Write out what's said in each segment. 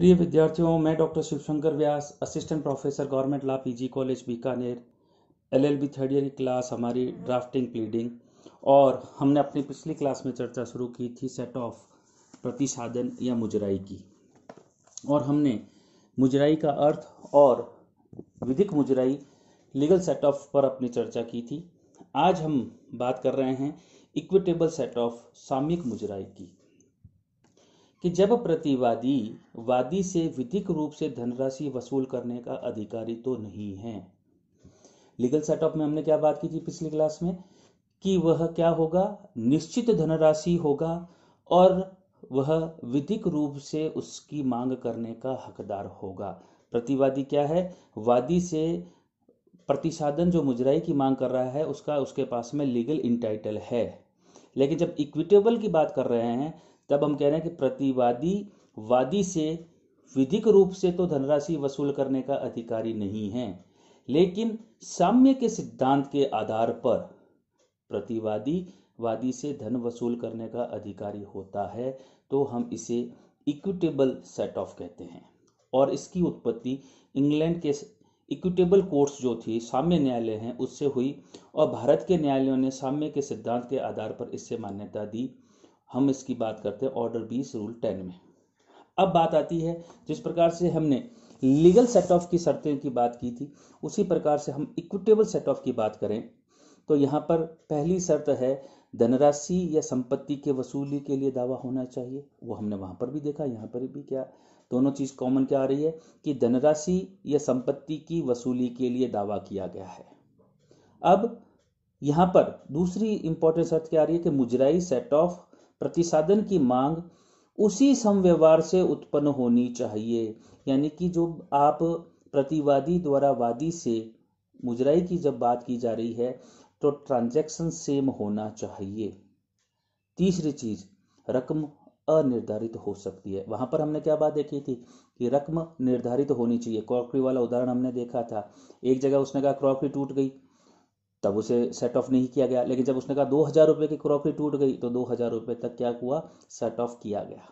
प्रिय विद्यार्थियों मैं doctor Shivshankar Vyas assistant professor government law PG college Bikaner LLB third year की क्लास हमारी ड्राफ्टिंग प्लीडिंग और हमने अपनी पिछली क्लास में चर्चा शुरू की थी सेट ऑफ प्रतिसाधन या मुजराई की और हमने मुजराई का अर्थ और विधिक मुजराई लीगल सेट ऑफ पर अपनी चर्चा की थी आज हम बात कर रहे हैं इक्विटेबल सेट ऑफ सामयिक मुजराई की कि जब प्रतिवादी वादी से विधिक रूप से धनराशि वसूल करने का अधिकारी तो नहीं है लीगल सेटअप में हमने क्या बात की थी पिछली क्लास में कि वह क्या होगा निश्चित धनराशि होगा और वह विधिक रूप से उसकी मांग करने का हकदार होगा प्रतिवादी क्या है वादी से प्रतिसादन जो मुजराई की मांग कर रहा है उसका उसके पास में लीगल इंटाइटल है लेकिन जब इक्विटेबल की बात कर रहे हैं तब हम कह रहे हैं कि प्रतिवादी वादी से विधिक रूप से तो धनराशि वसूल करने का अधिकारी नहीं है लेकिन साम्य के सिद्धांत के आधार पर प्रतिवादी वादी से धन वसूल करने का अधिकारी होता है तो हम इसे इक्विटेबल सेट ऑफ कहते हैं और इसकी उत्पत्ति इंग्लैंड के इक्विटेबल कोर्ट्स जो थी साम्य न्यायालय हैं उससे हुई और भारत के न्यायालयों ने साम्य के सिद्धांत के आधार पर इससे मान्यता दी हम इसकी बात करते हैं ऑर्डर बीस रूल टेन में अब बात आती है जिस प्रकार से हमने लीगल सेट ऑफ की शर्तें की बात की थी उसी प्रकार से हम इक्विटेबल सेट ऑफ की बात करें तो यहाँ पर पहली शर्त है धनराशि या संपत्ति के वसूली के लिए दावा होना चाहिए वो हमने वहाँ पर भी देखा यहाँ पर भी क्या दोनों चीज़ कॉमन क्या आ रही है कि धनराशि या संपत्ति की वसूली के लिए दावा किया गया है अब यहाँ पर दूसरी इंपॉर्टेंट शर्त क्या आ रही है कि मुजराई सेट ऑफ प्रतिसादन की मांग उसी समव्यवहार से उत्पन्न होनी चाहिए यानी कि जो आप प्रतिवादी द्वारा वादी से मुजराई की जब बात की जा रही है तो ट्रांजैक्शन सेम होना चाहिए तीसरी चीज रकम अनिर्धारित हो सकती है वहां पर हमने क्या बात देखी थी कि रकम निर्धारित होनी चाहिए क्रॉकरी वाला उदाहरण हमने देखा था एक जगह उसने कहा क्रॉकरी टूट गई तब उसे सेट ऑफ नहीं किया गया लेकिन जब उसने कहा दो हजार रुपये की क्रॉपरी टूट गई तो दो हजार रुपये तक क्या हुआ सेट ऑफ किया गया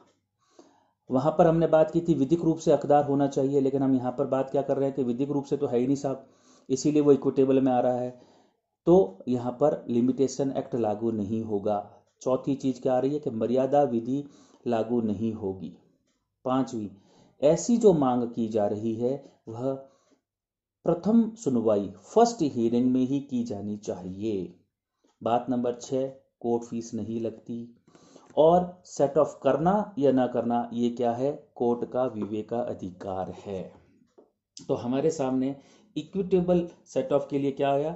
वहां पर हमने बात की थी विधिक रूप से हकदार होना चाहिए लेकिन हम यहां पर बात क्या कर रहे हैं कि विधिक रूप से तो है ही नहीं साहब इसीलिए वो इक्विटेबल में आ रहा है तो यहां पर लिमिटेशन एक्ट लागू नहीं होगा चौथी चीज क्या आ रही है कि मर्यादा विधि लागू नहीं होगी पांचवी ऐसी जो मांग की जा रही है वह प्रथम सुनवाई फर्स्ट हियरिंग में ही की जानी चाहिए बात नंबर छ कोर्ट फीस नहीं लगती और सेट ऑफ करना या ना करना ये क्या है कोर्ट का विवेका अधिकार है तो हमारे सामने इक्विटेबल सेट ऑफ के लिए क्या आया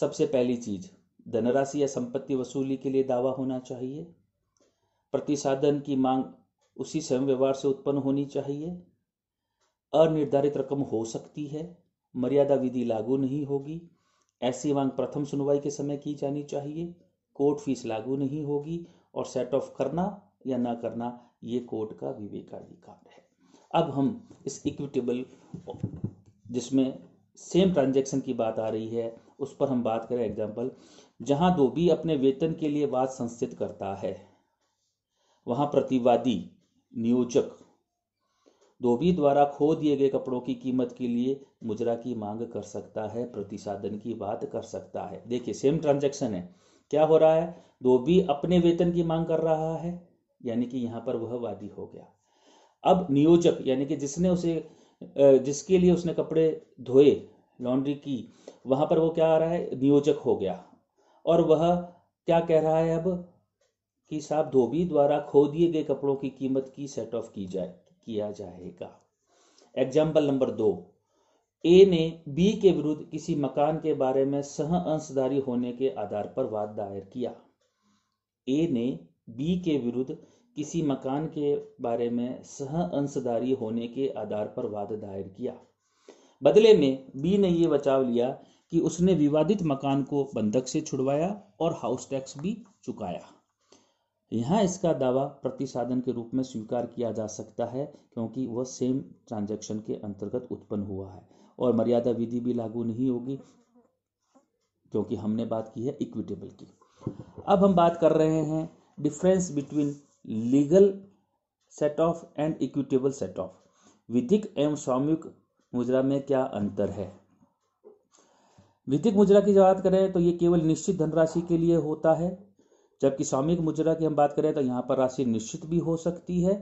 सबसे पहली चीज धनराशि या संपत्ति वसूली के लिए दावा होना चाहिए प्रतिसाधन की मांग उसी स्वयं व्यवहार से उत्पन्न होनी चाहिए अनिर्धारित रकम हो सकती है मर्यादा विधि लागू नहीं होगी ऐसी मांग प्रथम सुनवाई के समय की जानी चाहिए कोर्ट फीस लागू नहीं होगी और सेट ऑफ करना या ना करना ये कोर्ट का विवेकाधिकार है अब हम इस इक्विटेबल जिसमें सेम ट्रांजैक्शन की बात आ रही है उस पर हम बात करें एग्जाम्पल जहां दो भी अपने वेतन के लिए बात संस्थित करता है वहां प्रतिवादी नियोजक धोबी द्वारा खो दिए गए कपड़ों की कीमत के लिए मुजरा की मांग कर सकता है प्रतिसादन की बात कर सकता है देखिए सेम ट्रांजेक्शन है क्या हो रहा है धोबी अपने वेतन की मांग कर रहा है यानी कि यहाँ पर वह वादी हो गया अब नियोजक यानी कि जिसने उसे जिसके लिए उसने कपड़े धोए लॉन्ड्री की वहां पर वो क्या आ रहा है नियोजक हो गया और वह क्या कह रहा है अब कि साहब धोबी द्वारा खो दिए गए कपड़ों की कीमत की सेट ऑफ की जाए किया जाएगा एग्जाम्पल नंबर दो ए ने बी के विरुद्ध किसी मकान के बारे में सह अंशधारी होने के आधार पर वाद दायर किया ए ने बी के विरुद्ध किसी मकान के बारे में सह अंशधारी होने के आधार पर वाद दायर किया बदले में बी ने यह बचाव लिया कि उसने विवादित मकान को बंधक से छुड़वाया और हाउस टैक्स भी चुकाया यहाँ इसका दावा प्रतिसाधन के रूप में स्वीकार किया जा सकता है क्योंकि वह सेम ट्रांजैक्शन के अंतर्गत उत्पन्न हुआ है और मर्यादा विधि भी लागू नहीं होगी क्योंकि हमने बात की है इक्विटेबल की अब हम बात कर रहे हैं difference between legal set off and equitable set off विधिक एवं सामूहिक मुजरा में क्या अंतर है विधिक मुजरा की बात करें तो ये केवल निश्चित धनराशि के लिए होता है जबकि सामयिक मुजरा की हम बात करें तो यहाँ पर राशि निश्चित भी हो सकती है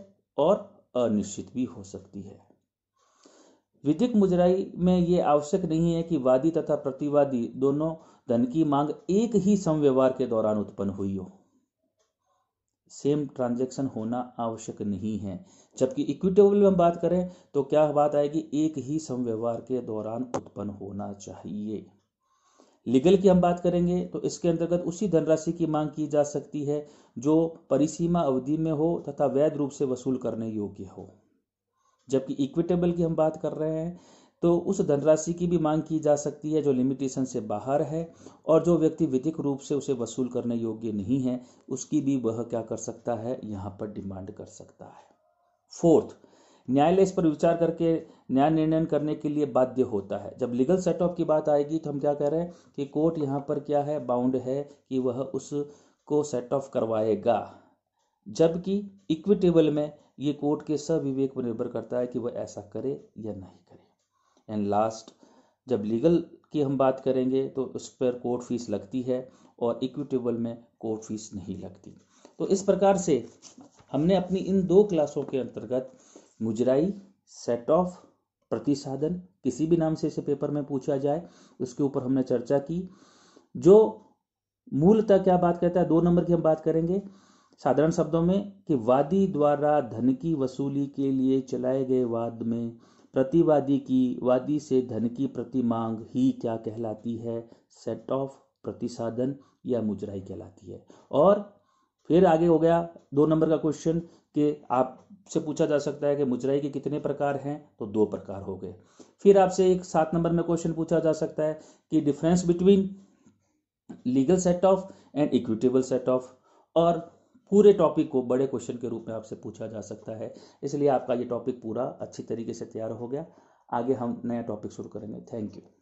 और अनिश्चित भी हो सकती है विधिक मुजराई में ये आवश्यक नहीं है कि वादी तथा प्रतिवादी दोनों धन की मांग एक ही समव्यवहार के दौरान उत्पन्न हुई हो सेम ट्रांजैक्शन होना आवश्यक नहीं है जबकि इक्विटेबल में हम बात करें तो क्या बात आएगी एक ही समव्यवहार के दौरान उत्पन्न होना चाहिए लीगल की हम बात करेंगे तो इसके अंतर्गत उसी धनराशि की मांग की जा सकती है जो परिसीमा अवधि में हो तथा वैध रूप से वसूल करने योग्य हो जबकि इक्विटेबल की हम बात कर रहे हैं तो उस धनराशि की भी मांग की जा सकती है जो लिमिटेशन से बाहर है और जो व्यक्ति विधिक रूप से उसे वसूल करने योग्य नहीं है उसकी भी वह क्या कर सकता है यहाँ पर डिमांड कर सकता है फोर्थ न्यायालय इस पर विचार करके न्याय निर्णय करने के लिए बाध्य होता है जब लीगल सेटअप की बात आएगी तो हम क्या कह रहे हैं कि कोर्ट यहाँ पर क्या है बाउंड है कि वह उसको सेट ऑफ करवाएगा जबकि इक्विटेबल में ये कोर्ट के सब विवेक पर निर्भर करता है कि वह ऐसा करे या नहीं करे एंड लास्ट जब लीगल की हम बात करेंगे तो उस पर कोर्ट फीस लगती है और इक्विटेबल में कोर्ट फीस नहीं लगती तो इस प्रकार से हमने अपनी इन दो क्लासों के अंतर्गत मुजराई सेट ऑफ प्रतिसाधन किसी भी नाम से इसे पेपर में पूछा जाए उसके ऊपर हमने चर्चा की जो मूलतः क्या बात करता है दो नंबर की हम बात करेंगे साधारण शब्दों में कि वादी द्वारा धन की वसूली के लिए चलाए गए वाद में प्रतिवादी की वादी से धन की प्रति मांग ही क्या कहलाती है सेट ऑफ प्रतिसाधन या मुजराई कहलाती है और फिर आगे हो गया दो नंबर का क्वेश्चन कि आपसे पूछा जा सकता है कि मुजराई के कितने प्रकार हैं तो दो प्रकार हो गए फिर आपसे एक सात नंबर में क्वेश्चन पूछा जा सकता है कि difference between legal set off and equitable set off और पूरे टॉपिक को बड़े क्वेश्चन के रूप में आपसे पूछा जा सकता है इसलिए आपका ये टॉपिक पूरा अच्छी तरीके से तैयार हो गया आगे हम नया टॉपिक शुरू करेंगे थैंक यू